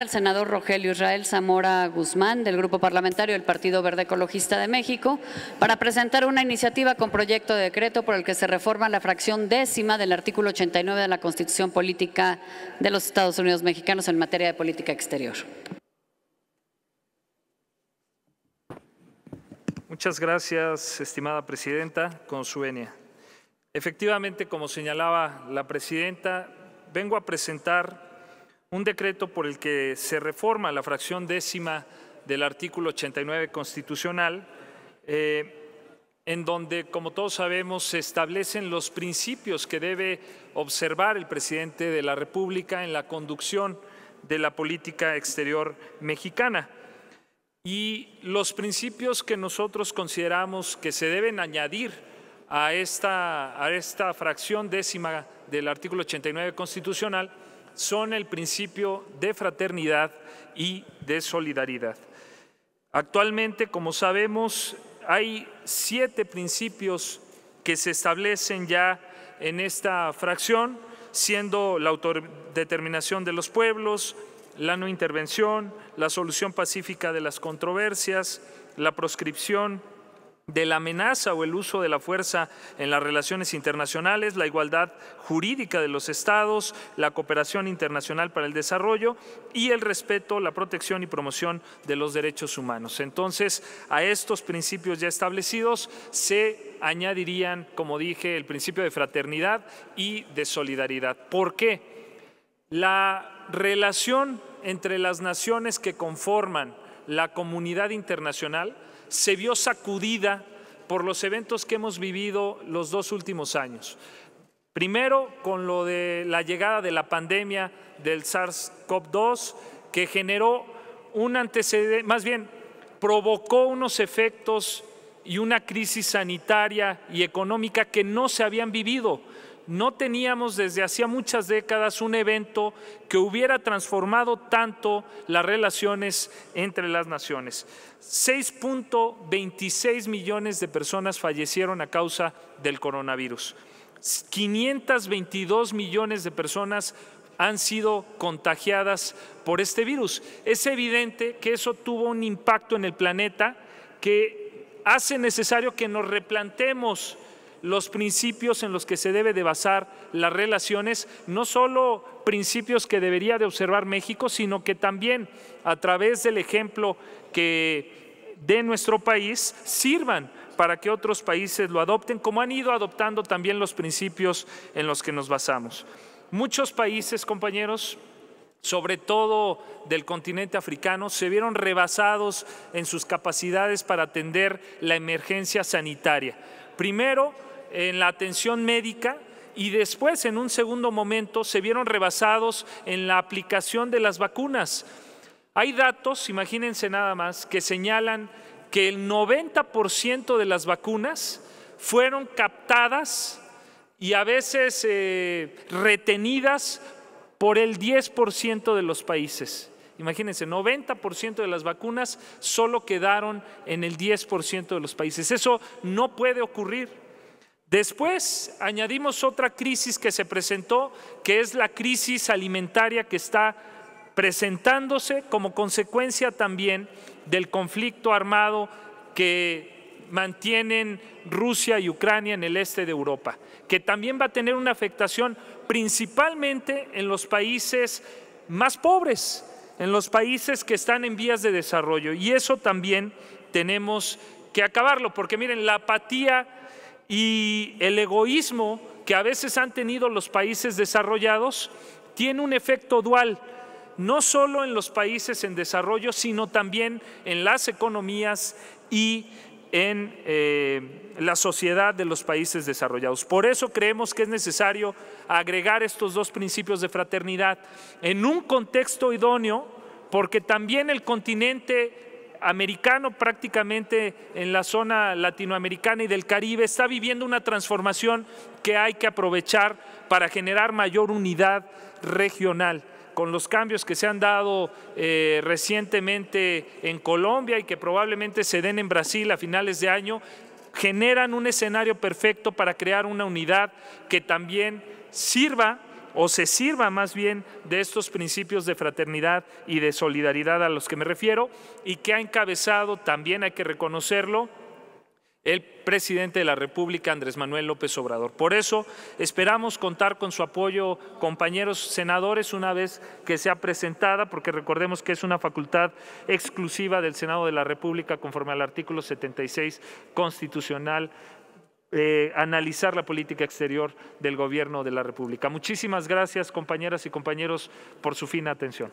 al senador Rogelio Israel Zamora Guzmán, del Grupo Parlamentario del Partido Verde Ecologista de México, para presentar una iniciativa con proyecto de decreto por el que se reforma la fracción décima del artículo 89 de la Constitución Política de los Estados Unidos Mexicanos en materia de política exterior. Muchas gracias, estimada presidenta, con su venia. Efectivamente, como señalaba la presidenta, vengo a presentar un decreto por el que se reforma la fracción décima del artículo 89 constitucional, eh, en donde, como todos sabemos, se establecen los principios que debe observar el presidente de la República en la conducción de la política exterior mexicana. Y los principios que nosotros consideramos que se deben añadir a esta, a esta fracción décima del artículo 89 constitucional son el principio de fraternidad y de solidaridad. Actualmente, como sabemos, hay siete principios que se establecen ya en esta fracción, siendo la autodeterminación de los pueblos, la no intervención, la solución pacífica de las controversias, la proscripción de la amenaza o el uso de la fuerza en las relaciones internacionales, la igualdad jurídica de los estados, la cooperación internacional para el desarrollo y el respeto, la protección y promoción de los derechos humanos. Entonces, a estos principios ya establecidos se añadirían, como dije, el principio de fraternidad y de solidaridad. ¿Por qué? La relación entre las naciones que conforman la comunidad internacional se vio sacudida por los eventos que hemos vivido los dos últimos años. Primero, con lo de la llegada de la pandemia del SARS-CoV-2, que generó un antecedente, más bien, provocó unos efectos y una crisis sanitaria y económica que no se habían vivido no teníamos desde hacía muchas décadas un evento que hubiera transformado tanto las relaciones entre las naciones. 6.26 millones de personas fallecieron a causa del coronavirus. 522 millones de personas han sido contagiadas por este virus. Es evidente que eso tuvo un impacto en el planeta que hace necesario que nos replantemos los principios en los que se debe de basar las relaciones, no solo principios que debería de observar México, sino que también a través del ejemplo que de nuestro país sirvan para que otros países lo adopten, como han ido adoptando también los principios en los que nos basamos. Muchos países, compañeros, sobre todo del continente africano, se vieron rebasados en sus capacidades para atender la emergencia sanitaria. Primero, en la atención médica y después, en un segundo momento, se vieron rebasados en la aplicación de las vacunas. Hay datos, imagínense nada más, que señalan que el 90% de las vacunas fueron captadas y a veces eh, retenidas por el 10% de los países. Imagínense, 90% de las vacunas solo quedaron en el 10% de los países. Eso no puede ocurrir. Después añadimos otra crisis que se presentó, que es la crisis alimentaria que está presentándose como consecuencia también del conflicto armado que mantienen Rusia y Ucrania en el este de Europa, que también va a tener una afectación principalmente en los países más pobres, en los países que están en vías de desarrollo. Y eso también tenemos que acabarlo, porque miren, la apatía y el egoísmo que a veces han tenido los países desarrollados tiene un efecto dual, no solo en los países en desarrollo, sino también en las economías y en eh, la sociedad de los países desarrollados. Por eso creemos que es necesario agregar estos dos principios de fraternidad en un contexto idóneo, porque también el continente americano, prácticamente en la zona latinoamericana y del Caribe, está viviendo una transformación que hay que aprovechar para generar mayor unidad regional con los cambios que se han dado eh, recientemente en Colombia y que probablemente se den en Brasil a finales de año, generan un escenario perfecto para crear una unidad que también sirva o se sirva más bien de estos principios de fraternidad y de solidaridad a los que me refiero y que ha encabezado, también hay que reconocerlo, el presidente de la República, Andrés Manuel López Obrador. Por eso esperamos contar con su apoyo, compañeros senadores, una vez que sea presentada, porque recordemos que es una facultad exclusiva del Senado de la República conforme al artículo 76 constitucional eh, analizar la política exterior del gobierno de la República. Muchísimas gracias, compañeras y compañeros, por su fina atención.